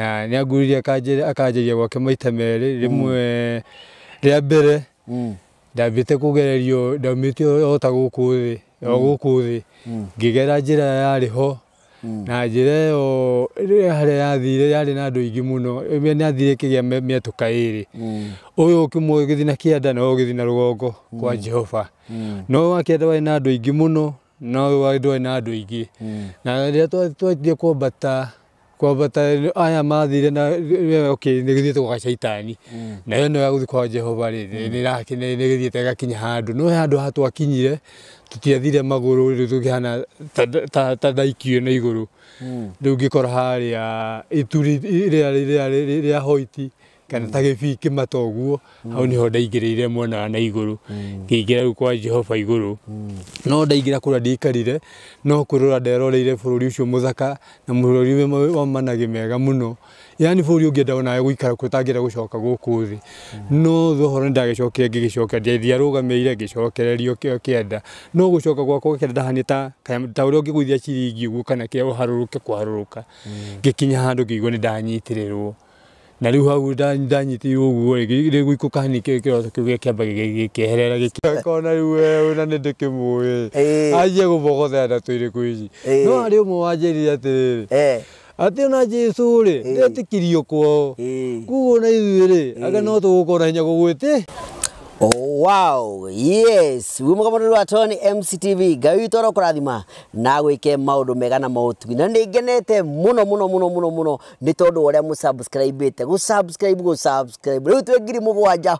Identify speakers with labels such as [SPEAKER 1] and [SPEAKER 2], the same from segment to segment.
[SPEAKER 1] nä niagurire akanjeria gwake maita merä rä mwe rä a mbere mm. ndambä te kå gererio ndaumä te ota gå kå thä o gå kå thä mm. mm. ngä gera njä ra yarä ho na njä ra ä yo harä yathire yarä na andå aingä må no nä athire kä gä a mä atå ka ä rä å yå å kä mwe gä thiä na kä enda no å gä thiä na rå gongo kwa jehova no akä enda warä na andå aingä må no no andå na andå aingä na rä rä a twatirie kwambata kwambata aya mathire na okay nä gä thiä te gwa gacaitani mm. nayo nä yagå thiä kwa jehova rä nä mm. gä thiä te gakinya handå no handå ha twakinyire tiathire magå rå tå tåkihana ta thaikio na igå rå rä mm. u ngä kora harä a itu rä a hoiti kana ta gä bii kä mata å guo mm. hau nä ho ndaingä rä ire mwena wa na igå rå mm. ngä ingä ra rä kwa jehova igå rå mm. no ndaingä ra kå rä a no kå rå ra nderoreire bå rå ri å cio må thaka na må rå ri wamanagä mega må yaani no yani bå rå ri å ngä enda onawe gå ikara kå tangä ra gå coka gå kå thä no thohoro nä ndagä cokire ngä gä cokera ndiathia rå gameire ngä cokererio kä enda no gå coka gwakwa kä enda ndahanie ta å rä a å ngä gå ithia ciringi å guo kana kä rä a å harå rå ke kwaharå rå ka ngä kinya handå ngä igwo nä ndanyitä rä rwo na rä u hau ndanyitĩirwo å guo rä gwikå kahanike kä roto kä u gä käamba gäkieherera gäkona rä u na nä ndä kä må ä anjie gå bogothera na tå irä kå ici no arä å mwe wanjärire atä rä rä atä ona jesu rä
[SPEAKER 2] ndä tä kirio kwao koguo na ithuä rä aga no tå gå korwo na hinya gå gwä tä Oh, wow yes wi mugamoni rwa toni mctv ngai witå ro kå rathima na gwä ke maå ndå mega na maåtui na nä ngenete må no må no må no må nä tondå wa å rä a må te gå ngiri må gwanja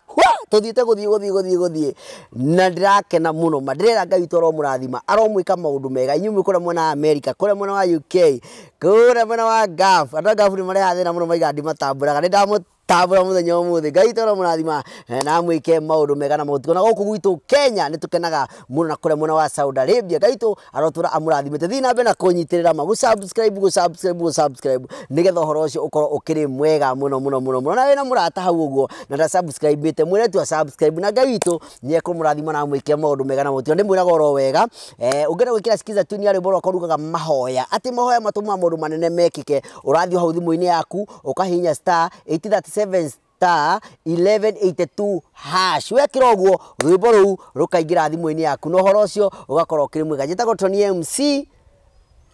[SPEAKER 2] tå thiä te gå na ndä rakena ma ndä ngai witå mega inyumä kå rä mwena wa amerika kå mwena wa uk kå mwena wa gaf andå a gaf nä marä hathä maiga tabura muthenya gai ngai muna murathima eh, na mwike maundu mega na mutuko na guku gwitu Kenya nitukenaga muno na kure muna wa Saudi Arabia gai to arotura amurathimite thina be na kunyitirira ma gusubscribe gusubscribe gusubscribe nigetha horo ucio ukoro ukiri mwega muno muno muno muno na wina murata hau uguo na da subscribe bete mwire tu subscribe na gai to witu niekuru murathima na ike maudu mega na mutuko ndimwira goro wega eh ungena gwikira skiza tu ni ari boro korugaga mahoya ati mahoya matuma maundu manene mekike urathio hau thimu-ini yaku ukahinya star 837 seven star 1182 hash wekira guo rwimbo ruu rukaingira thimu-ini yaku na horo ucio ugakorwo kiri mwega njitagwo Tony MC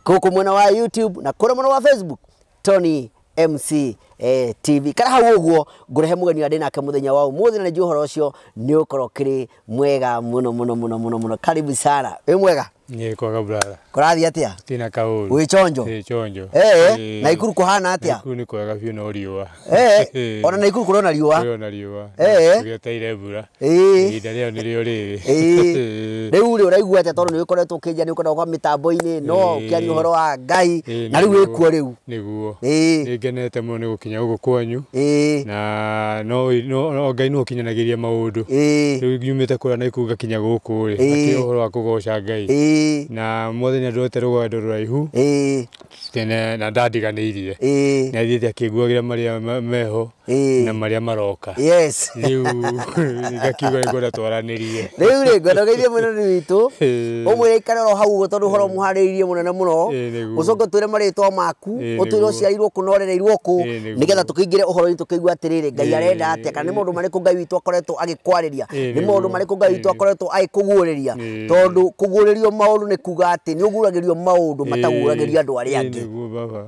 [SPEAKER 2] kuku mwena wa YouTube na kuri mwena wa Facebook Tony MC eh, TV kana hau guo ngurehe mugeni wa ndinake muthenya wa umuthi na nä njå å horo å cio nä å korwo kä rä mwega må no må no må karibu sana mwega
[SPEAKER 1] Nyikwa kabrara.
[SPEAKER 2] Kurathi atia?
[SPEAKER 1] Tina kauru. Wi chonjo. Eh chonjo. Eh, eh, eh. na ikuru kuhana atia? Ikuru ni kwega biu no riwa. Eh, eh ona na ikuru na riwa. Kurona riwa. Eh tugeteire mbura. Eh ida leo ni rio riri. Eh riu ri
[SPEAKER 2] uraigua atia tondu ni ukoretwo ukijia ni ukoretwo kwa mitambo-ini no ukiaria uhoro wa ngai na riu wikuo riu.
[SPEAKER 1] Niguo. Eh ngenete muno ni gukinya guku kwanyu. Eh na no no ngai no ukinyanagiria maundu. Eh riu nyumite kura na ikuru ngakinya guku ri. Akio uhoro wa kugoca ngai. Eh ii ee. na mwathani andåete rå gendo rå raihu ii ee. tene na ndandiganiirie ii ee. na thiete akänguagä maria meho na maria maroka
[SPEAKER 2] rä u
[SPEAKER 1] ngakiuga nä ngwenda twaranä rie rä u rä ngwenda geithie må nene witå å mwä
[SPEAKER 2] re ikarero hau gå tondå horo må harä irie må nene må no gå coke twä re marä two maku å twä re å ciarirwo kå norereirwo kå nä getha tå kä ingä re å horo tå kä igua atä rä rä ngai arenda atä kana nä maå ndå marä kå ngai witå akoretwo agä kwarä ria nä maå ndå marä kå ngai witå akoretwo agä kå guå rä ria tondå kå guå rä maundu ni kuga ati ni uguragirio maundu mataguragirio andu aria angi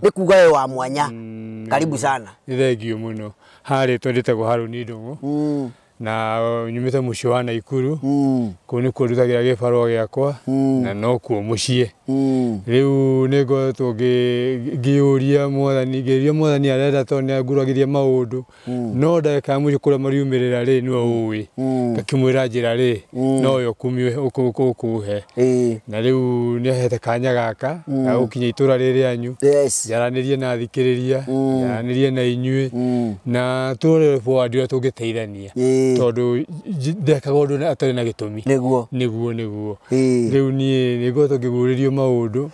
[SPEAKER 2] ni kuga we wa mwanya mm. karibu
[SPEAKER 1] sana ni må no harä twendete gå harå ni ndå ngå mm na uh, nyumite mucio wa naikuru mm. kuu nä kuo ndutagira gä barå gäakwa mm. na no kuo må ciä mm. rä u nä ngoretwo ngä å ria mwathani ngä ria mwathani arenda tondå nä anguragä ria maå ndå hmm. no ndagäkaga må cio kå rä a mariumä rä ra rä nä å ä hmm. ngakä mwä ra njä ra rä hmm. no yo å kå he na rä ni nä kanya gaka ga gå kinya itå ra rä anyu njaranä rie na thikä rä ria njaranä rie na inyuä na tå rore å rä a tå ngä teithania tondå ndekagwo ndå atarä na gä tå mi nä guo nä guo rä u niä nä ngotwo ngä gå rä rio maå ndå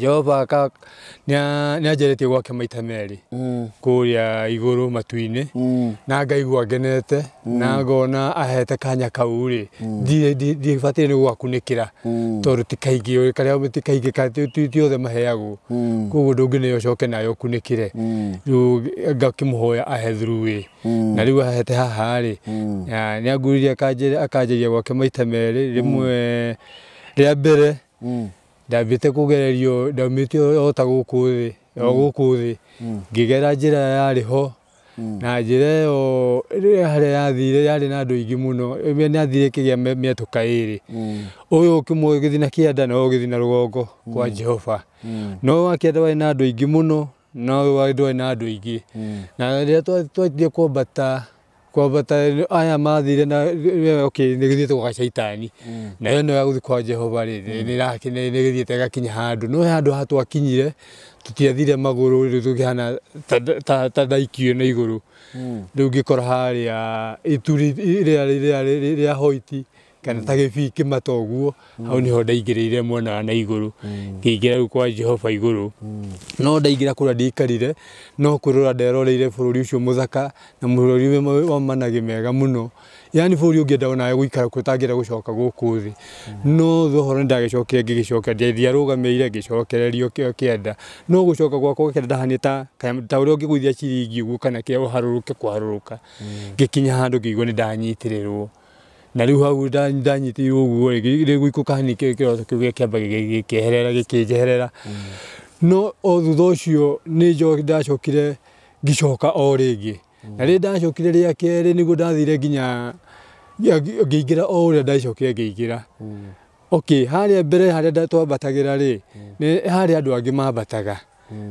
[SPEAKER 1] jehova nä anjarä gwake maita merä mm. kå rä a igå rå matu-inä mm. na ngaigua ngenete mm. na ngona ahete kanya kau rä ndirä batire nä gwakunä ra tondå ti kaingä karä a ti kaingä tuothe maheagwo koguo ndå ngä nä coke nayo å kunä kä re rä u ngakä må hoya ahe thruä na rä u ahete haha rä nä mm. niagurire akanjeria gwake maita merä rimwe rä mbere mm. ndambite kugererio ndaumite ota kå thä o guku thi mm. ngigera njira yarĩ ho na njira ĩyo harĩa yathire yarĩ na andũ aingĩ mũno nĩathire kĩgĩa mĩatũka ĩrĩ ũyũ kĩmwe gĩthi na kĩanda na ũyũ gĩthi na rũgongo kwa jehova no wa kĩanda warĩ na andũ aingĩ mũno no ũyũ warĩ na andũ aingĩ na rĩrĩa twatire kwambata kwambata aya mathire na okay nä gä thiä te gwa caitani mm. nayo nä yagå thiä kwa jehova rä nä mm. gä thiä te gakinya handå no handå hatwakinyire tå tiathire magå rå rä tå tågähana ta thaikio na igå rå rä mm. u ngä kora harä a itu rä a hoiti kana ta gä bii kä mata å guo hmm. hau nä ho ndaingä rä ire mwena wa na igå rå hmm. ngä ingä ra rä kwa jehova igå rå hmm. no ndaingä ra kå rä a no kwä rå ra nderoreire bå rå ri å cio må thaka na må rå ri wa managä mega må yaani no yani bå rä å ngä enda onawe gå ikara kå tangä ra gå coka gå kå thä no thå horo nä ndagä cokire ngä gä coka ndiaithia rå gameire ngä cokererio kä enda no gå coka gwakwa kä enda ndahanie ta å rä a å ngä gå ithia ciringi å guo kana kä rä a å harå rå ke kwarå rå ka ngä kinya handå ngä igwo nä ndanyitä rä rwo na rä u hau ndanyitä irwo guo rä gå ikå kahanike kä roto kä u gä käambaga gä keherera gä kä njeherera mm. no o thutha å cio nä ndacokire ngicoka o rä ngä na rä ndacokire rä a kerä nä guo ndathire nginya ngä ingä ra o rä a ndacokire ngä ingä ra mm. harä a mbere harä a twambatagä ra rä mm. harä andå angä mambataga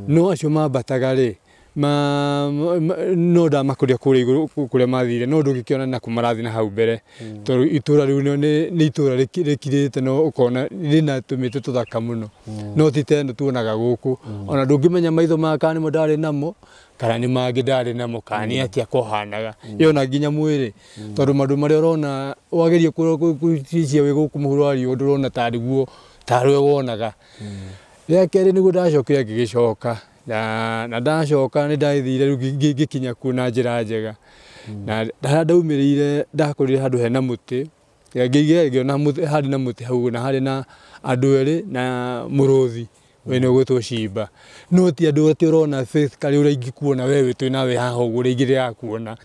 [SPEAKER 1] no acio mambataga rä ma no da makuria kuri a kå rä mathire no ndå gä kä ona nakå marathiä na hau mbere hmm. tondå itå ra rä ni nä itå ra rä kirä no å kona na tå mä tä tå thaka hmm. no no titendo tuonaga gå kå hmm. ona ndå ngä menya maitho ma kani mo ndarä namo kana nä mangä ndarä namo kana nä atä akohanaga ä ona nginya mwä rä tondå maå ndå marä a å rona wageria cicia wä gå kå må hå rwariå ndå rona tarä guo tarä we wonaga ya kere ni nä guo ndacokire na na ndacoka nä ndathire rä u ngä kinya kuo na njä ra njega hmm. na harä ndaumä rä ire ndakorire handå hena må tä ngä ngä ona harä na må tä hau na harä na andå erä na må rå thi we nä å gwä two cimba no ti andå atä å rona karä å rä aingä kuona we wä twä nawe haha å gå rä ingä rä rakuona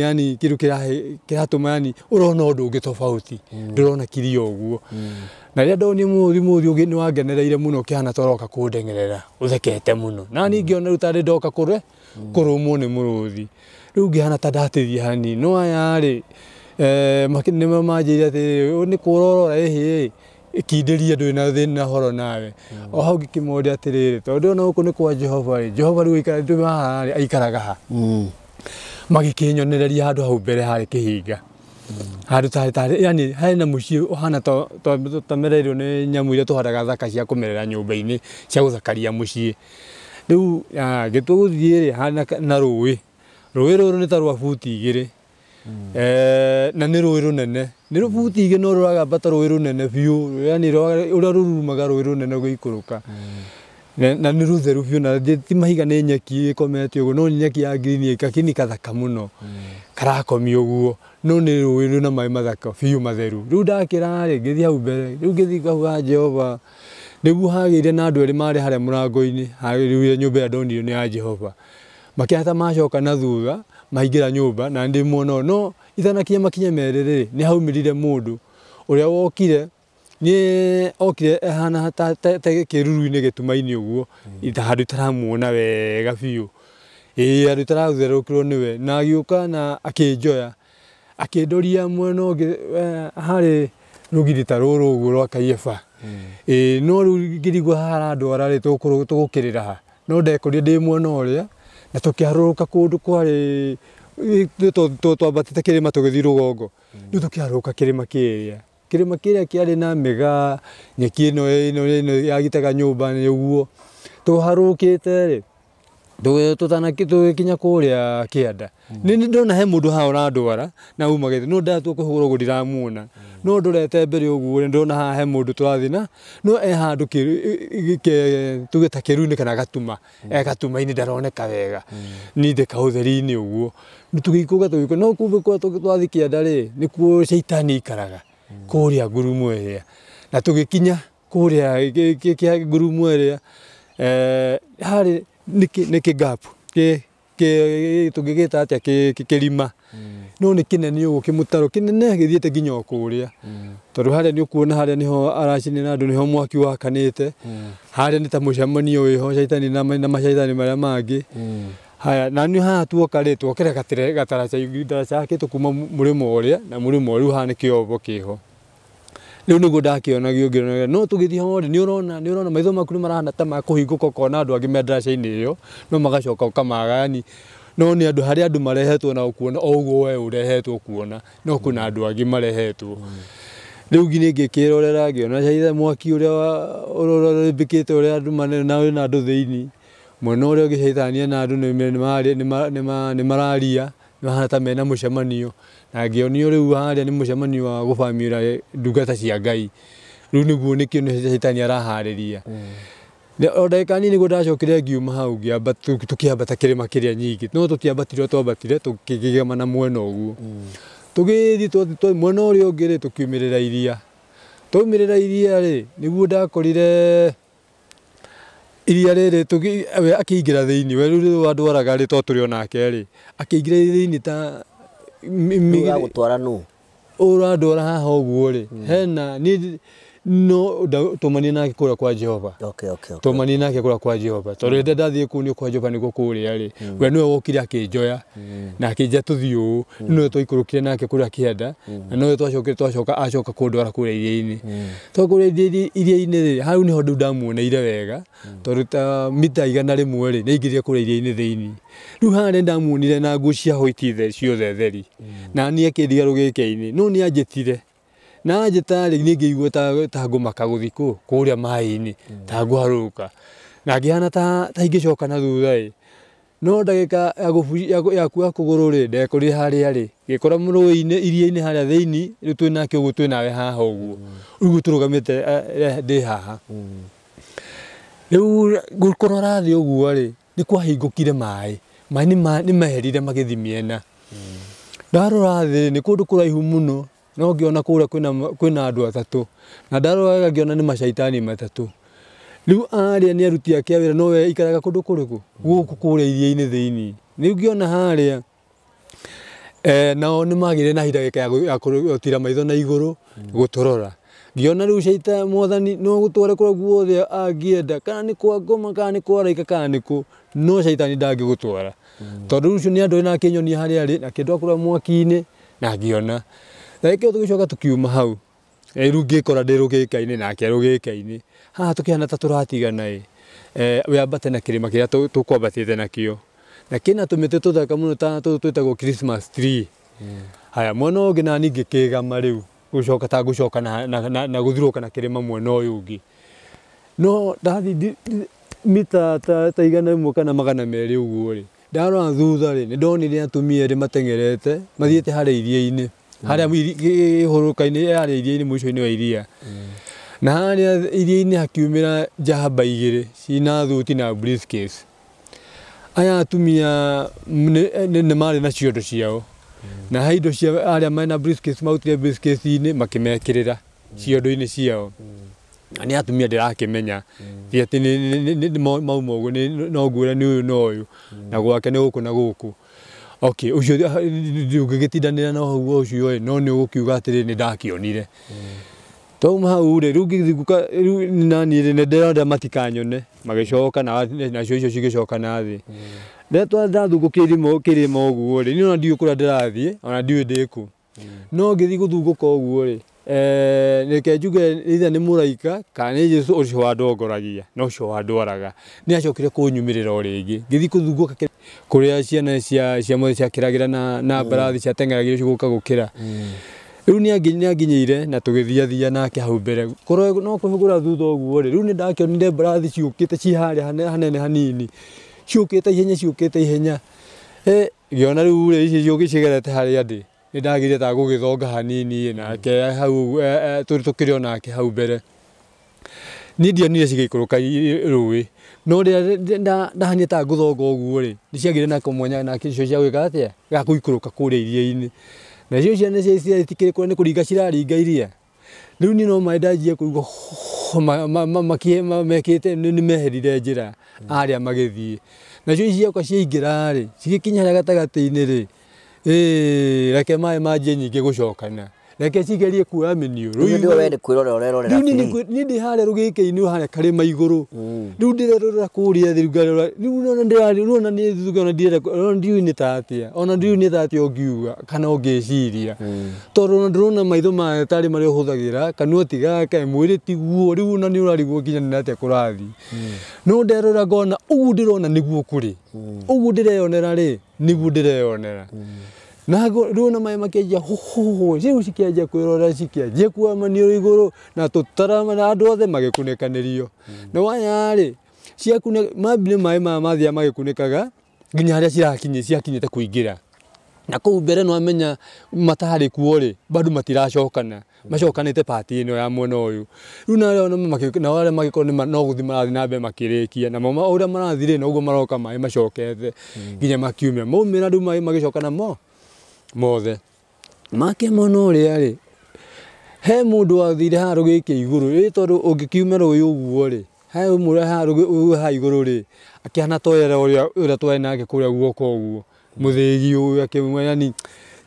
[SPEAKER 1] yani kä ndå kä ratå ma yani å rona å ndå å ngä tobauti mm. ndå rona kiria å guo mm. na rä a ndoni må thi må thi nä wangenereire må no kä hana toroka kå ndengerera å thekete må no na ningä mm. ona rä u tarä ndoka kå re kå rå mwo nä må rå thi rä u ngä hana ta ndatä thia hani no aya rä eh, nä manjä ire atä nä kå rorora ähä kindiria ndwä na thä na horo nawe hmm. o hau ngä kä moria atä rä rä tondå ona gå kå nä kwa jehova rä jehova rä u aikaraga ha hmm. magä kä nyonereria handå hau mbere harä kä hinga handå hmm. tarä tarä harä na må ciä å hana nä nyamå iria tå handaga thaka cia kå merera nyå mba-inä cia gå thakaria må ciä rä u gä tå gå thiä rä na rå ä rå ä rå rå nä ta rwa buti igä rä na nä rå ä rå nene nä rå butigä no rå raga mbata rå ä rå nene biå å rä a rå rurumaga rå ä rå nene gå ikå rå ka na nä rå theru biå nati mahiga nä nyeki ä komete å guo no nyeki ya ngirini gakini kathaka må no karakomi å guo no nä rå ä rå na maä mathaka biå matheru rä u ndakä rarä ngä thi hau mbere rä u ngä thi ngahuga jehova nä guo hagä ire na andå erä marä harä a må rango-inä harä ire nyå mba ä ndonirio nä ya jehova makä hata macoka na thutha mahingä ra nyå mba na ndä mwonao no, no itanakinya makinya merä nä hau må ndå å rä a wokire nä okire ehana ta gä ruru ni gä uguo inä å guo handå hmm. itaramuona wega biå ä andå itaragutherå we na giuka na akä akindoria akä mwena å eh, hari rugiri rå uguo ta rwa hmm. no rugiri gwa hara harandwara rä tågå kä rä ha no ndekorie ndä mwena å na tå kä harå kå ndå kwarä twambatite kä rä ma tå gä thiä rå gongo rä u tå kä harå ka kä rä ma kä rä a kä rä ma kä rä a kä arä na mä ga nyeki ä no no yagitaga nyå mba nä å guo tå harå kä te rä tå gä kinya kå rä a kä anda nä ndona he må ndå haha å randwara na umagä no ndatwo kå hå rwo gå ndiramuona no ndå rete mbere å guo rä ndona haha he må ndå tå rathiä na no e handå tå gä ta kä ru kana gatuma e inä ndaroneka wega nindä kahå theri-inä å guo tå gä ikå ga tå gä no kumbä kå kä anda rä nä kuo caitani ikaraga kå rä a ngurumo ä rä a na tå gä kinya kå rä a ngurumo ä rä a harä nä kä tå ngä gä ta atä a kä rima mm. no nä kä nene å gå kä må taro kä nene gä thiä te nginya o kå rä mm. a tondå harä a nä å kuona harä a nä ho aracinä na andå nä ho mwaki wakanä te mm. harä a nä ta må cemanio wä ho caitani na macaitani marä a mangä haya na nä haha tuoka rä twokere gataraca tå kuma må rä mo å rä a na må rä å rä u haha nä kä obo kä ho riu niguo ndakionagio ngionaga no tugithia hore ni urona ni urona maitho maku ni marahana ta ma kuhinguka ukona andu angi me ndaraca-ini iyo no magacoka ukamaga no nä andå harä andå marehetwo na kuona o guo we å rehetwo kuona no kå na andå angä marehetwo rä u nginä ngä rorera ngä caithe mwaki å rä a rambä kä te na andå thä mwena å rä na andå ni mararia mahana ta mena mucemanio na ngĩonio rĩu harĩa nĩ mucemanio wa gũbamĩra ndungata cia ngai rĩu nĩguo nĩ kĩonereria citani araharĩria o ndagĩka nini guo ndacokire ngiuma hau kä rä a nyingä no tå tũtiambatire å twambatire tũkĩgegema na mwena ũguo tũgĩthiĩ mwena ũrĩa ũngĩ rĩ tũkiumĩrĩra iria ra iria nä guo ndakorire iria rĩrĩ akĩingĩra thĩinĩ we rĩu andwaraga rĩ to tũrĩ o nake rĩ akĩingĩra thĩinĩ ta ũragũtwara nũ ũrandwara haha ũguo rĩ hmm. hena niĩ no tumanina kura kwa jehova okay, okay, okay. tumanina ke kura kwa jehova tondu nda mm. ndathie kuu ni kwa jehova niguo kuria ri mm. we niwe wokire akinjoya mm. na akinja tuthii uu niwe twaikurukire nake kuria kienda na nowe twacokire twacoka acoka kundwara kuria iria-ini twakuria iria-ini ri hau niho ndiu ndamuoneire wega tondu ta mita igana rimwe ri niaingirire kuria iria-ini thiini riu harä ndamuonire na nguo cia hwaiti ciothe theri na niä akä ndigarå gä kä-inä no nä anjä tire na ni niĩ ngĩigua ta ngũmaka gũthiĩ kũ kũrĩa maĩ-inĩ ta mm. ngũharũrũka na ngĩhana ta ingĩcoka na thutha-ĩ no ndagĩka yaku ya kũgũrũ-rĩ ndekorire harĩa rĩ ngĩkora rũĩ-inĩ iria-inĩ harĩa thĩiniĩ rĩu twĩnakĩo ũguo twĩnawe haha ũguo mm. rĩu tũrũgamĩte eh, eh, ndĩ haha mm. rĩu kũrora thĩ ũguo-rĩ nĩ kwahingũkire maĩ maĩ nĩ meherire magĩthiĩ mĩena ndarora thĩ nĩ kũndũ kũraihu mũno no ngiona kura kwina kwina andu atatu na ndaroraga ngiona ni macaitani matatu riu aria ni aruti ake a wira nowe ikaraga kundu kuriku guku kuria iria-ini thiini riu ngiona haria eh, na ni magire na hida ya gutira maitho na iguru guturora ngiona riu caita mwathani no gutware kuria guothe angienda kana ni kwa ngoma kana ni kwa raika kana ni ku no caitani ndangigutwara mm. tondu ucio ni andu na kinyonia haria ari na kindu akura mwaki-ini na ngiona na ikio tå gä coka kiuma hau rä u ngä kora ndä rå gä ka-inä nake rå gä ka-inä haha tå kä hana ta tå ratigana wä ambate na kä rä ma kä rä a tå kwambatä te nakä na kä na tå mä tä tå thaka må no ta tå twä tagwo haya mwena å ngä na ningä kä gama rä u gå coka ta gå coka na gå thirå kana kä rä ma mwena å yå ngä no ndathi mita ta igana rä mwe kana magana merä å guo rä ndarora thutha rä nä ndonire atumia erä matengerete mathiä te harä iria-inä Mm. harä a horokainä yarä iria må ico-inä wa iria mm. na harä a iria-inä hakiumä ra njamba igä rä cina thuti na briefcase aya atumia nä marä na ciondo ciao mm. na he indo cia arä a briefcase mautire inä makä mekä rä ra ciondo-inä ciao nä atumia ndä rakä menya ti atä mau moguo no nguä ra nä å yå no na gwake nä gå kå na gå kå okay ucio ũgĩgĩtindanĩra na hau ũcio ĩ no nĩ ũgũkiuga atĩrĩ nĩ ndakĩonire twauma hau rĩ rĩu ngĩthuguka rĩu nani rĩ nĩndĩrenda matikanyone magĩcoka nacio icio cigĩcoka na thĩ ndetwa ndathugũkire kĩrĩma guo rĩ niĩ ona ndiũĩ kũrĩa ndĩrathiĩ ona ndiũĩ ndĩ kũ no ngĩthiĩ gũthugũka ũguo rĩ reke eh, njuge nä må raika kana nä jesu å cio wandongoragia na å cio wandwaraga nä acokire kå nyumä rä ra å rä ngä ngä thiä kå thunguka kå rä a ciana ciamothe ciakä ragä ra na mm. mbarathi ciatengeragä rä cio ka gå kä ra mm. rä u nä anginyä na tå gä thiathia nake hau mbere no kå hå ra thutha å guo rä rä u nä ndakä mbarathi ciåkä te ciharä hanene hanini ciåkä te ihenya ciåkä te ihenya eh, ngä ona rä u rä ici ciå gä cigerete harä a ndä nä ndagire ta gå gä thonga hanini nake hau e, e, tå kä rä onake hau mbere niä ndionire cigäikå rå ka rå ä no rä a ndahanyä ta ngå thonga å guo rä nä ciagire na kamwenya nacio cia gwä ka atä a gakå ikå rå ka kå rä a iria-inä nacio ciana ciaitikä rä kå nä kå ringa ciraringa iria rä u niä no maä ndanjie kå igua mekä te nä meherire njä ra mm. arä a magä thiä nacio iciaoka ciaingä ra rä cigä kinya harä a gatagatä-inä rä ä reke maä ma njä nyingä gå cokana reke cigerie kuoya mä niårå ndä harä rå gä kä-inä å harä karä ma igå rå rä u ndä rerorera kå rä a thirungarä rona nä thuthuka ndiå nä tatä a ona ndiå nä tatä a å ngiuga kana å ngä ciria tondå ona ndä rona maitho mae tarä marä a å hå thagä ra kanua tigake mwä rä tiguo rä u ona nä å rarigwo nginya nä atä a kå rathi mm. no nderora ngona å guo ndä rona nä guo kå rä mm. å guo ndä reyonera rä nä guo ndä reyonera mm nago runa maya makiajia hohoho ciu cikiajia kwirora cikiajia kuamanio iguru na tutarama na andu othe magikunekanirio ni hmm. na ciakune mambire maĩ maya mathia magikunĩkaga nginya harĩa cirakinyĩ ciakinyĩte kũingĩra na kũu mbere no amenya matarĩ kuo rĩ bado matiracokana hmm. macokanĩte pati ĩno ya mwena ũyũ rĩu na arĩa magĩkorwo no gũthiĩ marathiĩ na mbere makĩrĩkia namo ũrĩa marathiĩ rĩ noguo maroka maĩ macokete hmm. nginya makiumia maumĩra rĩu maĩ magĩcoka namo mothe make mono ri rĩ he mundu athire haru gĩkĩ iguru ri tondu ungikiume ro yuguo ri he mure haru haro ha iguru ri akiana toyera ũrĩa ũrĩa twarĩ nake kũrĩa guoko guo mũthĩgi ũyũ akĩmwe yani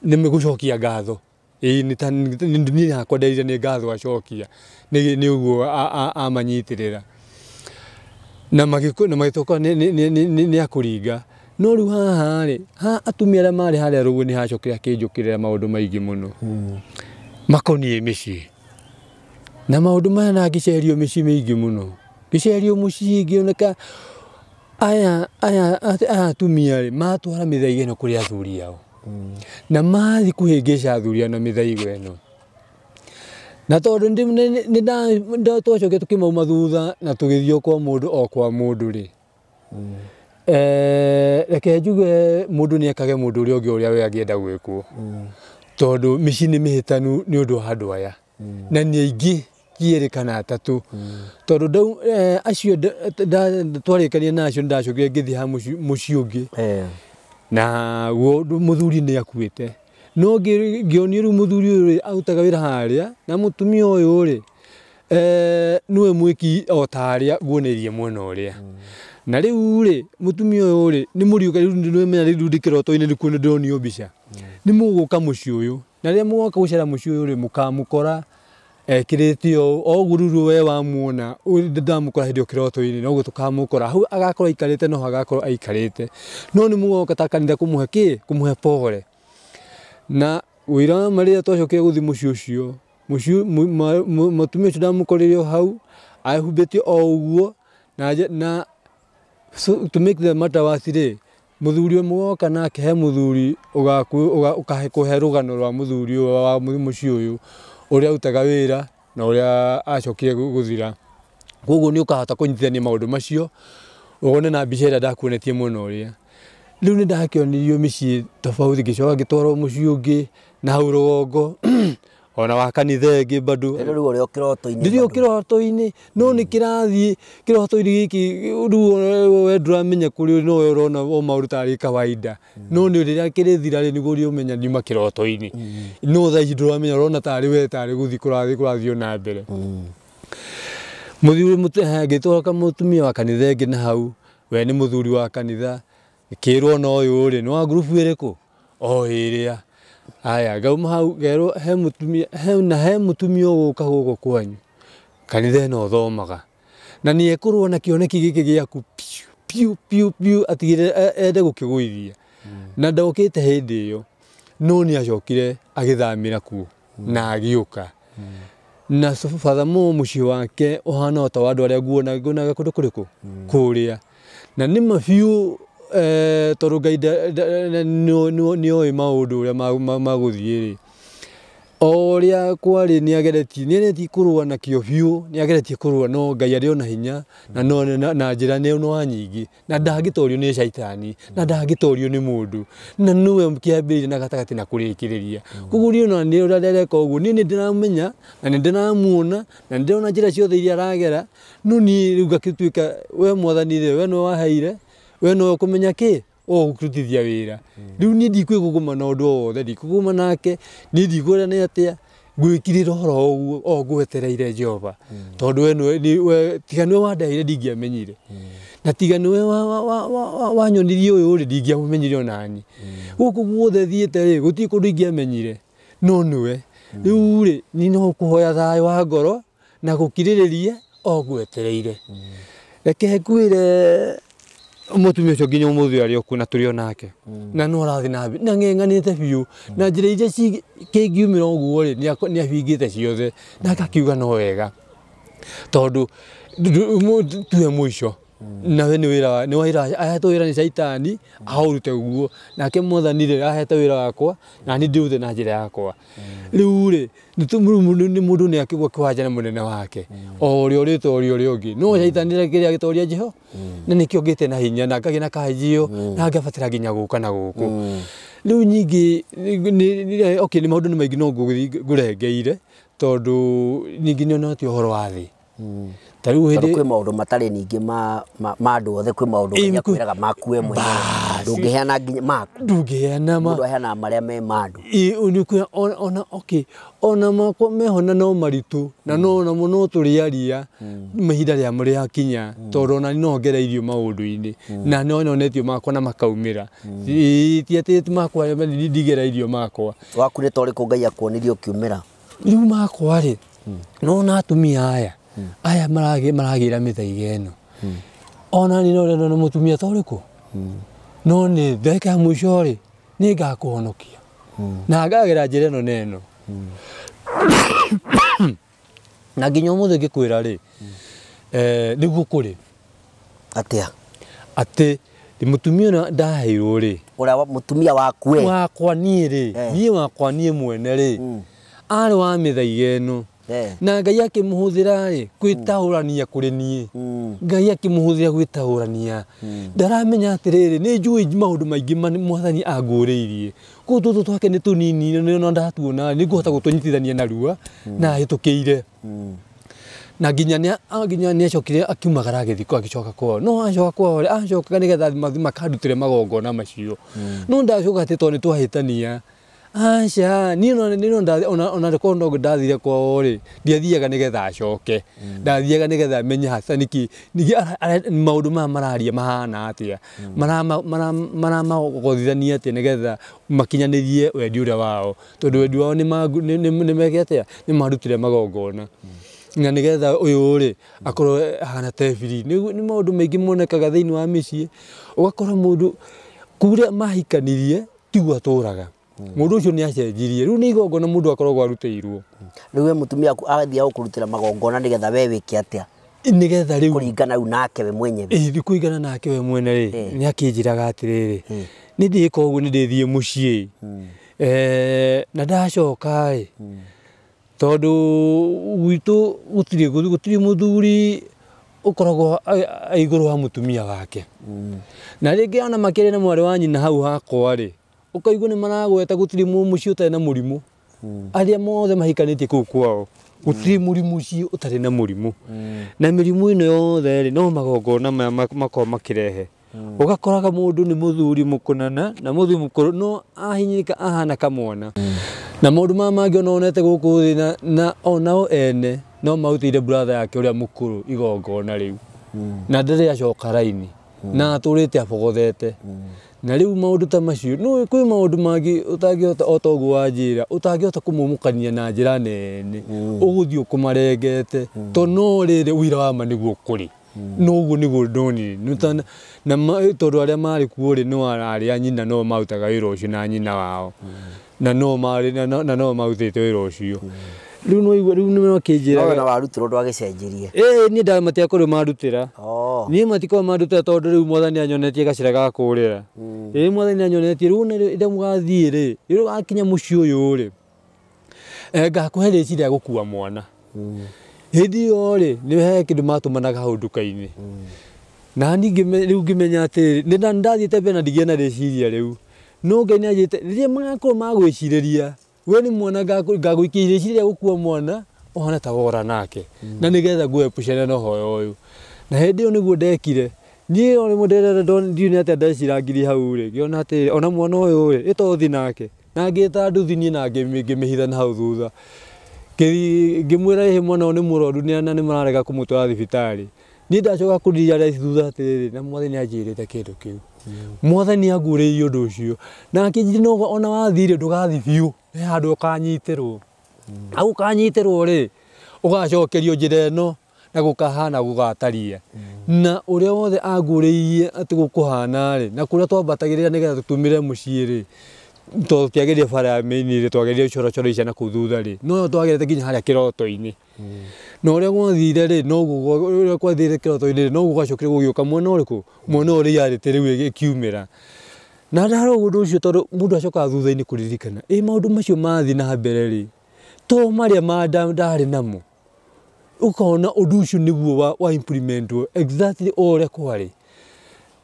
[SPEAKER 1] nĩmĩgũcokia ngatho ni niĩ hakwa nderire nĩ ngatho acokia ni uguo amanyitirira na ni ni, ni, akũringa no rä u haha ha atumia arä a marä harä a rå nä hacokire akä njå kä rä ra maå ndå maingä må no hmm. makoniä mä ciä na maå ndå maya na ngä cerio mä ciä mä ingä må no ngä cerio må ciä ngä oneka aya aya atumia rä matwara mä thaiga ä no kå rä athuri ao na mathi kå hä ngä ca athuri ao na mä thaigo ä no na tondå nä twacokia tå kä mauma thutha na tå gä thiä o kwa må ndå o kwa må ndå rä Eh, reke njuge mundu ni ekage mundu uria ungi uria we angienda gwikwo mm. tondu mici ni mihitanu ni undu wa andu aya mm. na ni aingi kierä kana atatå mm. tondå ndau eh, acio twarä kania nacio nä ndacokire ngä thiä ha må ciä å ngä na guo må thuri nä akuä te no ngä onio rä u må thuri å yå rä arutaga wä ra a na må tumia å yå rä eh, nä we mwä ki o a guonä mwena å rä a Mm. na riu ri mutumia uyu ri ni muriuka riu nimenya riu ndi kiroto-ini nikuo ni ndironio mbica ni muguka mucii uyu na riria mwoka gucera mucii uyu ri mukamukora ekirite o oguo riu we wamuona ndamukora hindi kiroto-ini noguo tukamukora hau agakorwo no agakorwo no ta kanitha na hau o na so, to make them matawasi rä eh, muthuri å mwoka nake he muthuri kåhe rå gano rwa muthuri wa må ciä å yå å rä a arutaga wä ra na å rä a acokire gå thira koguo nä å kahota kå nyitithania maå ndå macio wone na mbica ä rä a ndakuonetie mwena å rä a rä u nä ndakä onirio mä ciä tofauti ngä coka ngä twarwo må ciä å ngä na hau rå ona wa kanitha ngi bado riu uri kiroto-ini ndiri kiroto-ini no ni kirathi kiroto-ini giki ndu we nduramenya kuri no we urona o maundu tari kawaida no ni riria kirithira ri niguo umenya ni makiroto ini no tha ji thaici menya urona tari we tari guthi kurathi kurathi na mbere muthuri ngitwaka mutumia wa kanitha ngi na hau we ni muthuri wa kanitha kirwo no yuri no a group ngurubu o iria aya ngauma hau ngerwo he mutumia na he mutumia ũgũka gũkũ kwanyu kanitha ĩno thomaga na nĩ ekorwo na kĩoneki gĩkĩ gĩaku piu piu piu piu atigire e, ende gũkĩgũithia mm. na ndokĩte hĩndĩ yo no nĩ acokire agĩthamĩra kuo mm. na agĩũka mm. na fatha mo mũciĩ wake ũhana ota wa andũ arĩa nguonaga kũndũ kũrĩkũ kũrĩa na nĩma fiu Eh, tondå ngai nä oä maå ndå å rä a magå thiä rä o rä a kwarä nä ageretie nä ageretie kå rå a na kä o biå nä ageretie kå rå a no ngai arä ona hinya na njä ra no nyingä na ndangä torio nä caitani na ndangä torio nä må ndå na nä we kä ambä rä ria na gatagatä na kå rä kä rä ria koguo rä ona nä å rarä areka å guo niä nä ndä na nä ndä ramuona na nä ndä rona njä ra ciothe iria aragera no niä rä u ngatuä ka we mwathani we nä waheire we no kumenya ki hmm. o gukurutithia wira riu ni ndikwä gå gå ma na å ndå nake nä ndigå ra nä atä a gwikirira horo uguo o ngwetereire jehova hmm. tondu we tiga niwe wandaire ndingiamenyire hmm. na tiga niwe wanyonirie uyu ri ndingiamenyire onani guku guothe thiete ri guti kundu ingiamenyire no niwe riu ri ni no kuhoya thayo wa ngoro na gukiririria o ngwetereire reke nkwire mutumia cio nginya umuthi ari okuo na turi onake mm. na no arathi na na ng'eng'anite biu na njira iria kingiumira uguo ri ni abingite ciothe na akakiuga no wega tondu tuwe muico nawe nä wä ra nä waira ahetwo wä ra nä caitani ahaurute guo nake mwathani rä ahete wä ra wakwa nani ndä na njä ra yakwa rä u rä nä må ndå nä akä gua kä wanjane må nene wake o rä a å rä te o rä a å rä a å ngä no caitani rä rä agä toria njeho na nä kä å ngä te na hinya na ngagä na kanjio na ngabatara nginya gå ka na gå kå rä u nyingä nä maå ndå nä maingä no ngå rengeire tondå ningä nä onete å horo wa thä tarä u kwä
[SPEAKER 2] maå ndå matarä ningä ma andå othe kwä maå ndå akwä raga makue mwe ndångä heana nginya maku
[SPEAKER 1] ndångä heana ma
[SPEAKER 2] aheana marä a me ma
[SPEAKER 1] andå ona okay ona makwa mehona no maritå na hmm. hmm. hmm. na nonamo no tå rä aria mahinda rä amo rä hakinya tondå ona no ngereirio maå ndå-inä na nononetio makwa na makaumä ra ti atä makwa ndigereirio makwa
[SPEAKER 2] waku nä torä kå ngai akuonirie å kiumä ra
[SPEAKER 1] rä u makwa rä nona atumia aya aya maragä ra mä thaiga ä no ona ni no no må tumia ta kå no nä theka mushori må ico rä nä ngakå honokia na ngagä ra njä ra ä no na ä no na nginya å må thä ngä kwä ra rä eh, nä guo kå rä mutumia na ndaheirwo rä å mutumia wakwe wakwa niä rä niä wakwa eh. mwene rä mm. arä wa mä thaiga ä no Eh. na ngai akimuhuthira ri gwitahurania kuri nie mm. ngai akimuhuthira gwitahurania mm. ndaramenya atiriri ni njui maundu maingi mwathani anguriirie kuu tutu twake ni tunini no ndatuona ni nguhota gutunyitithania narua mm. na hitukiire na nginya nginya nä acokire akiumagara agä thikå agäcoka kwao no acoka kwao acokaga nä getha makarutire magongona macio no ndacoka atä tondå nä twahätania aca nino onarikwo ndogo ndathire kwao rä ndiathiaga nä getha acoke mm. ndathiaga nä getha menye maå ndå maya mararia mahana atä mm. a maramagothithania atä nä getha makinyanä rie wendi å rä a wao tondå wendi wao nä meke atä a nä marutire magongona mm. na nä getha å yå rä akorwo hana tebiri nä maå ndå maingä monekaga thä inä wa mä ciä å gakorwo må ndå kuräa mahikanirie tiguo atå raga mudu ucio ni acenjirie riu ni igongona mundu akoragwo
[SPEAKER 2] arutĩirwo riu we mutumia aku agathiaga gukurutira magongona nigetha we wike atia nigetha riu kuringana riu nake we mwenyewe
[SPEAKER 1] kuringana nake we mwene ri ni akinjiraga atiriri ni ndika uguo ni ndithie mucii na ndacoka ri tondu gwitu gutiri gutiri muthuri ukoragwo aiguru wa mutumia wake na ringi ona makiria na mwari wa nyina hau hakwa ri ukaigua nä maragweta gå tirä må må ciä å tarä na må rimå mm. arä a mothe mahikanä tie kå u kwao gå tirä må mm. rimå ciä å tarä na må rimå mm. na mä rimå ä no yotherä no magongona maya makorwo makä rehe ugakoraga mundu ni muthuri mukunana na muthuri mukuru no ahinyika ahana kamwana na maundu maya mangi ona onete guku thi na na onao ene no mautire brother yake uria mukuru igongona riu na ndire acoka raini na aturite abogothete na rä u maå ndå ta macio kwä maå ndå mangä å tangähota o ta å guo wanjä ra å tangähota kå momokania na njä ra nene å hmm. gå thiä kå marengete hmm. to no rä rä wira wa ma nä guo kå rä noguo nä guo ndonire arä a marä kuo rä nä arä a nyina no marutaga wä ra å cio na nyina wao hmm. na no marä te wä ra å cio
[SPEAKER 2] riu no igwa riu no kinjira no na warutirwo ndwagicenjirie
[SPEAKER 1] eh ni nda matia kuri marutira oh ni matiko marutira tondu riu mwathani anyonetie gacira ga kurira eh mm. mwathani anyonetie riu ni nda mugathie ri riu gakinya muci uyu ri eh ngakuhe rĩci rĩa gũkua mwana mm. hĩndĩ ĩyo rĩ nĩ he kĩndũ managa hau nduka-inĩ mm. na ningĩ rĩu ngĩmenya atĩrĩrĩ nĩ ndathiĩte mbere na ndigĩe na rĩciria rĩu no ngai nĩ anjĩte rĩrĩa magakorwo magwĩcirĩria we ni mwana ngagwikiire ici rä gukua mwana ohana ta wora nake na nä getha ngwepucane na hoyo na yå na hä ndä ä yo nä guo ndekire niä ni rä mwendiune atä ndecirangirie hau rä ngäona atä ona mwana å yå rä ä nake na ngä ta nduthi niä na ngä mä hitha na hau thutha ngä mwä ra mwana å nä må roru na nä mararega kå må twara niä ndacoka kå ndirira thutha atä rä na mwathani anjä rä te kä ndå kä u mwathani angå rä ire å ndå å cio nake njä ona wathire ndå gathi biå he handå å kanyitä rwo hmm. agå kanyitä rwo rä å gacokerio njä ra ä no na gå kahana gå gataria hmm. na å rä a wothe angå rä irie atä gå kå hana-rä na kå rä a twambatagä rä ra nä getha tå tå re må ciä rä twagä bara ya mä-inä rä twagä icia na kå u no yo twagä rete nginya harä a kä roto hmm na å rä a gwathire rä noguo å rä a kwathire kä roto-inä rä noguo gwacokire gå gä å ka mwena å rä kå mwena å rä yarä tä rä u ä kiumä ra na ndarä å ndå å cio tondå må ndå acokaga thutha-inä kå ririkana ä maå ndå macio mathiä na mbere rä to marä a ma ndarä namo å undu ucio niguo wa, wa implementwo exactly o uria kwari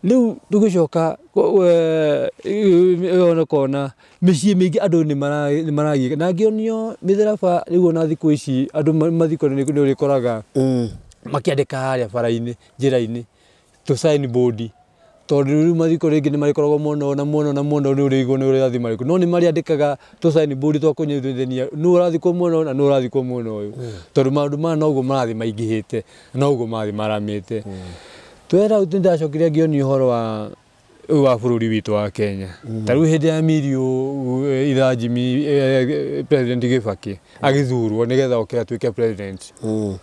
[SPEAKER 1] riu tugicoka ona kona micie mingi andu ni maragia na ngionio mitheraba riu ona thiku ici andu mathiko ni urikoraga makiandika mm. haria bara-ini njira-ini tu sign board tondu riu mathiko ringi ni marikoragwo muno na muno na muno ni urigwo ni urathi mariku no ni mariandikaga tu sign board twa kunyitithania ni urathikwo muno na ni urathikwo muno uyu mm. tondu maundu maya noguo marathi maingihite noguo marathi maramite mm twera u ndacokire ngĩonia horo wa wa bururi witu wa Kenya mm-hmm. ta rĩu hĩndĩ ya Mirio eh, Ithajimi eh, president Gĩbakĩ agĩthurwo nĩgetha oke atuĩke president mm.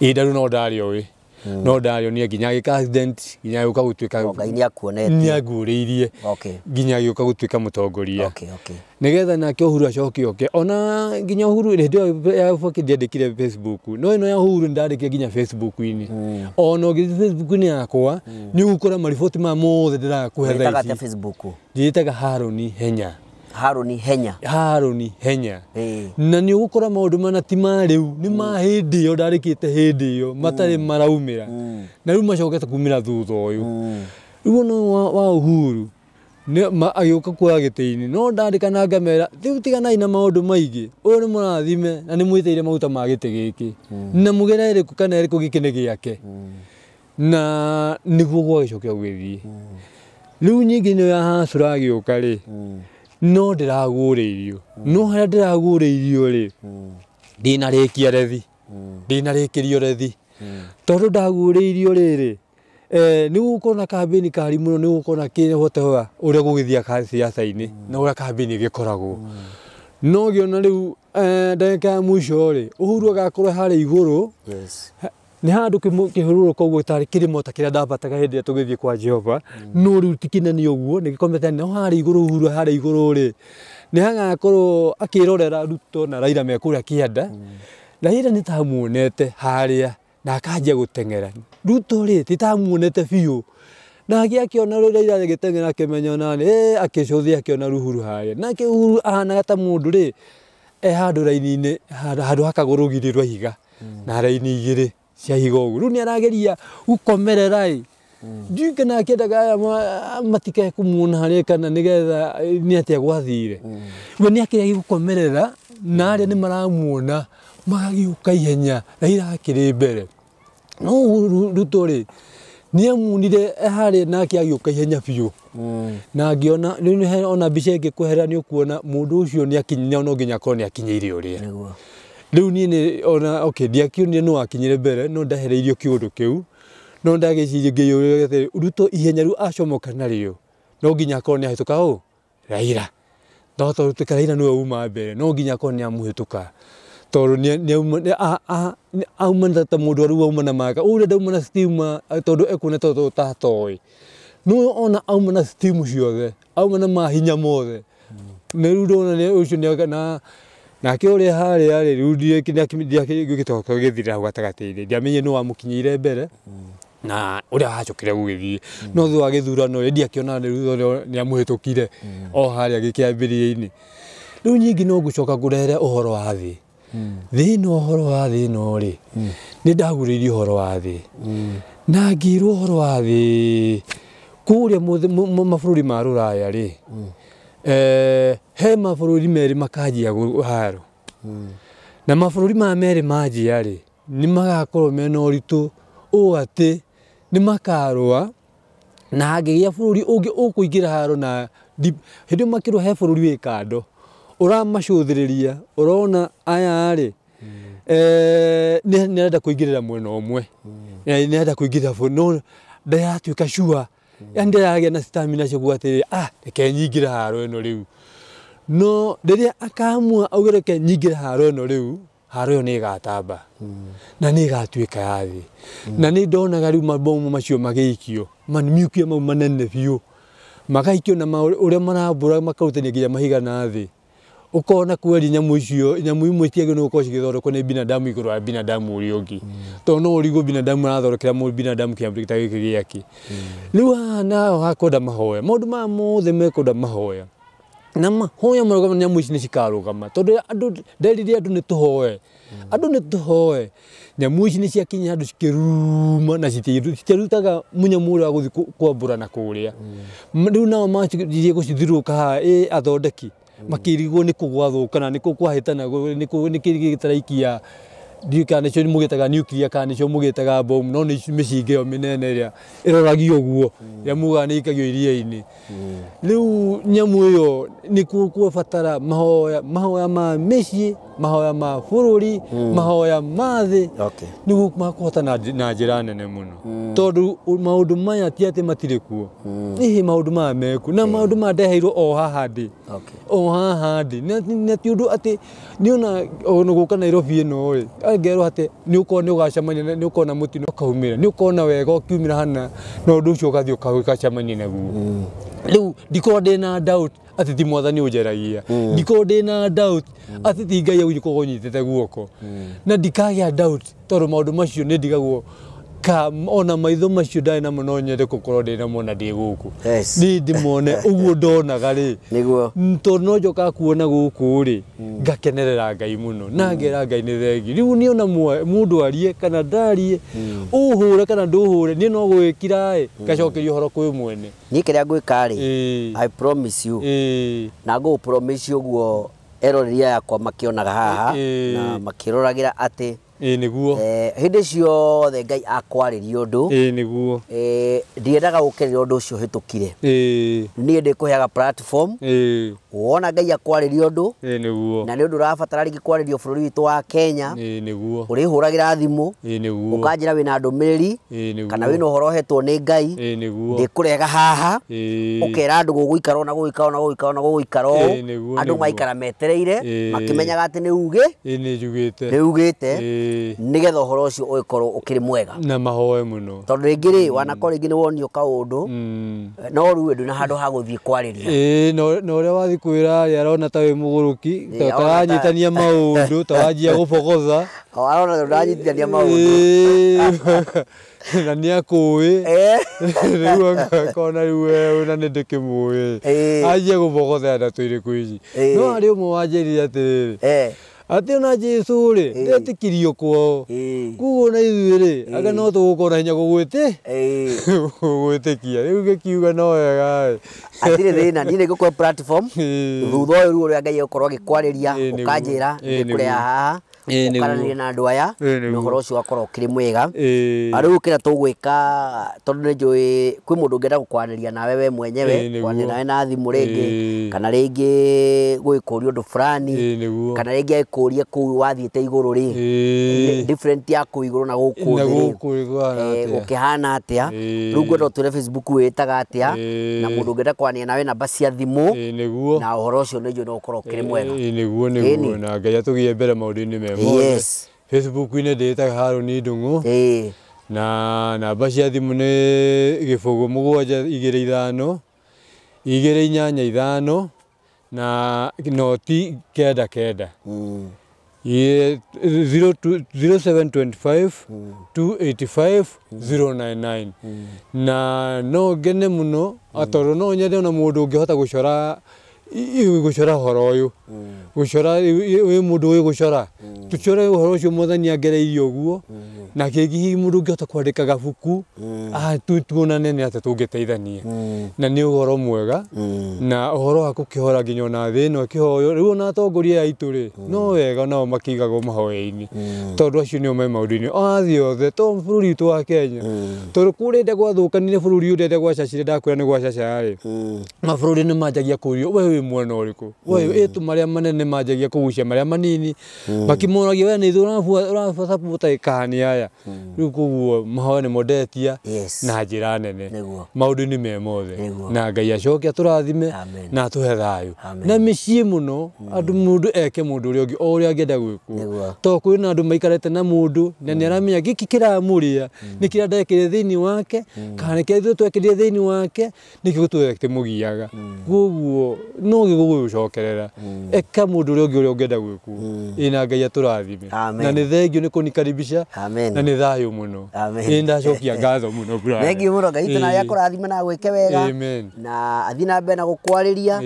[SPEAKER 1] ihinda rĩu no ndarĩ oĩ mm. no ndarione nginya gika accident nginya yuka gutuika ngai ni akuonete ni aguriirie okay nginya yuka gutuika mutongoria okay okay nigetha nake huru acoke oke ona nginya uhuru hindi yaboke ndiandikire facebook no ino ya uhuru ndarikie nginya facebook ini mm. ona ngithi facebook ni yakwa mm. ni ukora mariboti ma mothe ndirakuhe thaici facebook ndiitaga haroni henya Haruni Henya Haruni Henya na nä å gå kora maå ndå mana ti marä u nä ma hä ndä mm. ä yo ndarä kä te hä ndä ä yo mm. matarä maraumä ra mm. na rä u macokete kumä ra thutha å yå rä u ona wa å huru agä å ka kuoya gä tä-inä no ndarä kana ngamera rä u tiganai na maå ndå maingä å yå nä må rathime na nä mwä tä ire maguta ma gä tä gä kä na må gä ra ä rä kå kana rä kå gä kä nä gä ake na nä guo gwagä cokia gwä thiä rä u nyingä nä yo yahacå ragä å ka rä no ndä ragå rä irio no harä a ndä ragå rä irio rä ndä na rä kia rethi ndä na rä kä rio rethi tondå ndagå rä irio rä rä nä gå korwo na kambäni kari må no nä gå korwo na kä hote å rä a gå gä thia ciaca-inä na å rä a kambäni gä koragwo no gä ona rä u e, ndagä ka ya må ico rä å huru agakorwo harä igå rå ni handå kä hå rå rå koguo tarä kä rä mo ta kä rä a ndambataga hä ndä ä rä a tå gä thiä kwa jehova mm. no rä u tikinani å guo nä gä komete no harä igå rå hurwo harä igå rå rä nä hagakorwo akä rorera ruto na raira mekå rä a kä mm. raira nä tamuonete harä a na akanjia gå teng'era ruto rä ti tamuonete biå nake akiona raira gä teng'era akimenya onarä akä cå thia akiona ruhuru harä a nake uhuru ahanaga ta må ndå rä e handå raini-inä handå hakagå rå girä rwa ihiga mm. na raini igä rä å cia igogu riu niarageria gukomerera i ndiu kana akiendaga matikae kumuona haria kana nigetha nä atia gwathire we mm. ni akiragi komerera na arä a nä maramuona magagiuka ihenya na rä mbere no ruto ri nä amunire harä nake agä å ka ihenya biå mm. na ngäona ona mbica ä ngä kwehera nä å kuona må ndå å cio nä akinyia no nginya akorwo nä akinyä ire å rä a riu ni ni ona okay dia kiu ndiakionire no akinyire mbere no ndahereirio kiundu kiu no ndagicirie ngiyurire atiri ruto ihenya riu acomoka nario no ginya akorwo ni ahituka u raira to ndototuka raira niwe uma mbere no ginya akorwo ni amuhituka a aumana ta må ndå arä u aumana maka å rä a ndaumana stima to do tondå to tondå toy no ona auman aumana stimu auman aumana mahinya mothe nä rä u ndona å cio nake å rä a harä arä rä u gä gä toko thirä hau gatagatä-inä ndiamenye nä wamå kinyä ire mbere na å rä a wacå re gå gä thiä no thå wa gä thurano rä ndiakäona nä amå hä tå kire o harä a gä kä ambä rä rä u nyingä no ngå coka ngå rere å horo wa thä thä na å horo wa thä ä no rä nä ndagå rä irie å horo wa thä na ngä rwo å horo wa thä kå rä a mabå rå ri ma rå raya rä Eh, he mabũrũri merĩ makanjia haro hmm. na mabũrũri maya meri manjia rĩ ni magakorwo mena ũritũ ũũ atĩ ni makarũa na hangĩgĩa bũrũri ũngĩ ũkũingĩra haro na hĩndĩ ĩyo makĩrwo he bũrũri wĩ kando ũramacũthĩrĩria ũrona aya rĩ hmm. eh, nĩ arenda ra mwena ũmwe hmm. eh, nĩ arenda kũingĩrĩra no ndaratuĩka sure ndiragä na stamina cio guatä rä ah reke nyingä haro ä no rä u no rä rä a akamua augä reke nyingä re haro ä no rä u haro ä yo nä na nä ägatuä ka yathä na nä ndonaga rä u mabomu macio magä ikio manmiukie mau manene biå magaikio na å rä a marambå ra makautania nginya mahiga na thä ukona kweli nyamu icio nyamu imwe tiage mm. no gå korwo kone binadamu igå binadamu uri ungi to ngä tondå no å rigwo binadamu arathondekera mu binadamu kä amå tagi gä yake liwa na haha naho hakwenda mahoya maå ndå maya mothe mekwenda mahoya na mahoya mu marå nyamu ici ni cikarå gama to andå nderire andå ri tå mm. ni tuhoe nä ni tuhoe nyamu ici ni ciakinya andå cikäruma na citiarutaga munyamu å rä wa gå thiä kwambå na kuria rä mm. a rä u nao macirie gå cithirå ka ä athondeki makä makirigwo nä kå gwathå kana nä kå kwahä tana nä kä gä taraikia ndiä kana nä cio må gä taga kana nä cio må gä taga bomu no nä mä cinga yo mä nene ä rä a ä roragia guo ä rä a mugaga nä ikagio iria-inä rä u nyamå ä yo nä kwabatara mahoya mahoya ma mä ciä mahoya ma bå rå ri hmm. mahoya ma thä nä guo na njä ra nene må no hmm. tondå maå ndå maya ti atä matirä kuo ä hmm. maå ndå maya meku na maå ndå maya ndeheirwo o haha ndä o haha ndä na ti å ndå atä ona gå nairobi ä no angerwo ati ni ukona ni ugacamania ni ra nä å korwo na wega å kiumä ra hana na å å ndå cio å gathiä å ukagacamania naguo mm. rä u ndikorwo ndina doubt ati ti mwathani unjaragia mm. ndikorwo ndina doubt mm. ati ti ngai agu nikorwo nyitite guoko na ndikagea doubt maå ndå macio nä ndigagwo ka ona maitho macio ndarä namo no nyende gå korwo ndä namo na ndä gå kå nä ndä mone å guo ndonaga rä tondå no njokaga kuona gå kå rä ngakenerera ngai må no hmm. na ngera ngai nä thengi rä u nä ona må ndå arie kana ndarie å hmm. hå re kana ndå hå re niä no gå gä kiraä hmm. ngacokeria å horo kwä mwene
[SPEAKER 2] niä kä rä a ngwä karä na ngå å guo eroreria yakwa makionaga haha na ra ati ä niguo hä ciothe ngai akwarä ria å ndå ä niguo ndiendaga gå kerera å ndå å cio hä tå kire niä ndä kå heaga wona ngai akwariria undu niguo na ni undu urabatara ringi kwaririo bururi witu wa Kenya niguo urihuragira thimu niguo ukanjira wina ndumiriri kana wina uhorohetwo ni ngai
[SPEAKER 1] niguo ndikurega haha ukera
[SPEAKER 2] andu guguikara na guguikara ona guguikara ona guguikara uu andu maikara metereire makimenyaga ati ni uge ni njugite ni ugite nigetha uhoro ucio ukorwo ukiri mwega na mahoe muno tondu ringi ri mm. wanako ringi ni wonio kaundu mm. no riu ndu na handu ha guthii
[SPEAKER 1] kwariria na uria wathi kwira yarona ee, ta we muguruki taranyitania maundu tawanjia gubogoza arona ndanyitithania maundu ee, na nä akåä rä u akona rä u na nä ndä kä må ee. ä anjie gå bogotha ndatå irä kå ici no arä å mwe wanjä atä rä rä atä ona jesu rä ndetä kirio kwao koguo na ithuä rä aga no tå gå korwo na hinya gå
[SPEAKER 2] gwä tä gå tä kia rä u gä kiuga no wega atirä thä na nirä ngå kwe thutha å yå rä ruo rä a ngai gå korwo agä kwarä ria å kanjä ra ngä kå rä a haha ukaranirie na andå aya na å horo akorwo å mwega rä u kä rä a tå gwä ka tondå nä ria nawe we mwenyewe kwanä nawe na thimå rä kana rä ngä gå gä ndå burani kana rä ngä agä kå rie kå u ya kå igå na gå kå gå kä ngwenda å twä re wä na må ndå å nawe namba cia thimå na å horo å cio no å korwo mwega
[SPEAKER 1] na ngai atå mbere maå ndå-inä yes. facebook ine ndätaga haroni ndungu hey. na namba cia thimu nä gä bågå må gwanja igä rä ithano igä rä inyanya ithano na noti kenda kenda mm. mm. mm. na no ngene må no atorå no nyende ona må ndå å ngä hota gå cora igũcora horo ũyũ gũcora wĩ mũndũ ũĩ gũcora tũcore ũhoro ũcio mwathani angereirie ũguo na kĩngĩ hihi mũndũ ũngĩhota kwandĩka gabuku tuonane nĩ atĩa tũngĩteithania na nĩ ũhoro mwega na ũhoro wa gũkĩhora nginya ona thĩ ĩno ĩkĩhoywo rĩu ona atongoria aitũ rĩ no wega nao makĩigagwo mahoya-inĩ tondũ acio nĩo me maũndũ-inĩ a thĩ to bũrũri witũ wa kenya tondũ kũrĩa ende gwathũkanire bũrũri ũrĩa ende gwacacinire ndakwĩra nĩ gwacaca rĩ mabũrũri manjagia kũrio we wi mwena uriku we itu hmm. maria manene manjagia kugucia maria manini hmm. makimonagia we ni thura urabuta kani aya hmm. riu koguo mahoya ni mondetia na njira nene maundu-ini me mothe na ngai acoke aturathime na atuhe thayu na micii muno andu mundu eke mundu uria ungi o uria angienda gwikwo to kwi na andu maikarete na mundu na ni aramenya giki kiramuria ni kiria ndekire thiini wake kana ni kiria ithuĩ twekirire thiini wake niki gutwete mugiaga koguo no gä gå gå cokerera mm. eka må ndå å rä a å ngä å rä a å ngenda gwä ku mm. ä na ngai atå rathime na nä thengio nä kå nikaribica na nä thayå må no ä ndacokia ngatho
[SPEAKER 2] må no må no ngai tå narä a kå rathime na gwä ke wega na athi na mbere na gå kwarä ria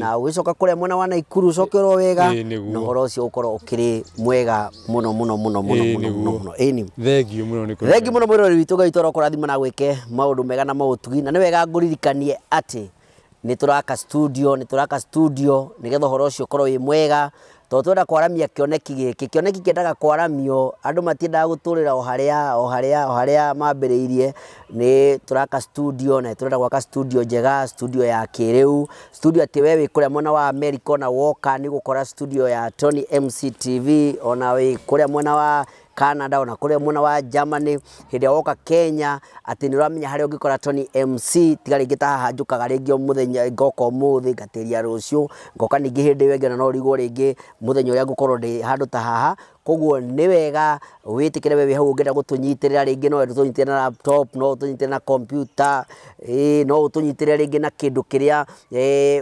[SPEAKER 2] na å gä coka kå rä a mwena wa naikuru å coke å ro wega na å horo å cio å korwo å kä rä mwega må no må no må no må no thengiå må no nä må no mwä rori witå ngai twarwo kå rathima na gwä ke maå ndå mega na maå tugi na nä wega ngå ririkanie atä nä tå raka studio nä tå raka studio nä getha å horo å cio korwo wä mwega to twenda kwaramia kioneki gä kä kioneki endaga kwaramio andå matiendaga gå tå rä ra o harä a o harä a o mambä rä irie nä tå raka studio na tå renda gwaka studio njega studio ya kä rä u studio atä we wä kå rä a mwena wa america ona woka nä gå kora studio ya tony mctv ona wä kå rä a mwena wa Canada ona kuria mwena wa Germany hindi woka Kenya ati ni ramenya hari ngikora Tony MC tigari ringi ta haha njukaga ringi o muthenya ngoka muthi ngatiria rucio ngoka ningi hindi wengena no rigwo ringi muthenya uria ngukorwo ndi handu ta haha koguo nä wega wä tä kä re wewe hau å ngä enda gå tå nyitä rä ra rä ngä no tå nyitä na laptop no tå nyitä na kompyuta no å tå nyitä re rä ngä na kä ndå kä rä a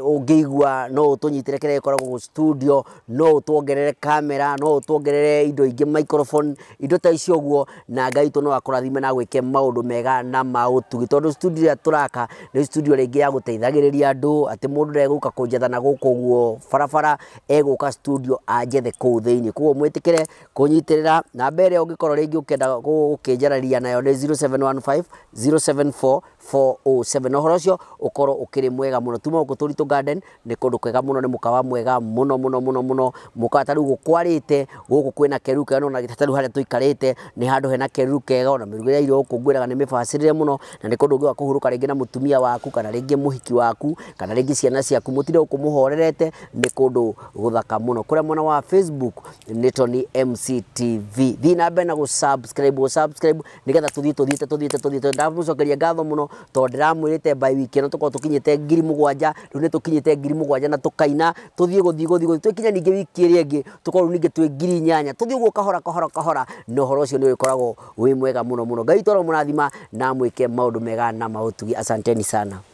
[SPEAKER 2] å ngä igua no å tå nyitä re kä rä a gä studio no å twongerere kamera no å twongerere indo ingä microphone indo ta icio guo na ngai tå no akå rathime na gwä ke maå ndå mega na maå tugi tondå studio ä rä a tå raka nä studio rä ngä ya gå teithagä rä ria andå atä må ndå regå ka kå njethana gå kå guo barabara egå ka studio anjethe kå u thä inä koguo mwä tä kä re kunyitirira na mbere ungikorwo ringi ukenda gukinjararia nayo ni 0715 074 407 no cio ukoro ukiri mwega muno tuma uku turitu garden ni kundu kwega muno ni mukawa mwega muno muno muno muno mukawa tariu gukwarite guku kwina keru kega gitataru haria tuikarite ni handu hena keru kega ona mirugire iro ukungwiraga ni mibacirire muno na ni kundu ungiwa kuhuruka ringi na mutumia waku kana ringi muhiki waku kana ringi ciana ciaku mutire uku muhorerete ni kundu guthaka muno kuria mwena wa facebook ni tony mctv thii na mbere subscribe gu subscribe nigetha tuthii tuthiite tuthiite tuthiite ndamucokeria ngatho muno tondå ramwä rä te mbaä wiki no tå korwo tå kinyä te ngiri må gwanja rä u nä tå kinyä te ngiri må gwanja na tå kaina tå thiä gå thiä gå thiä gå thiä twä kinya ningä wiki ä rä ä ngä tå korwo ningä twä ngiri nyanya tå thiä å guo kahora kahora kahora na å horo å cio nä å koragwo wä mwega må no må no ngai twaro må rathima na mwä ke maå ndå mega na maå tugi asanteni sana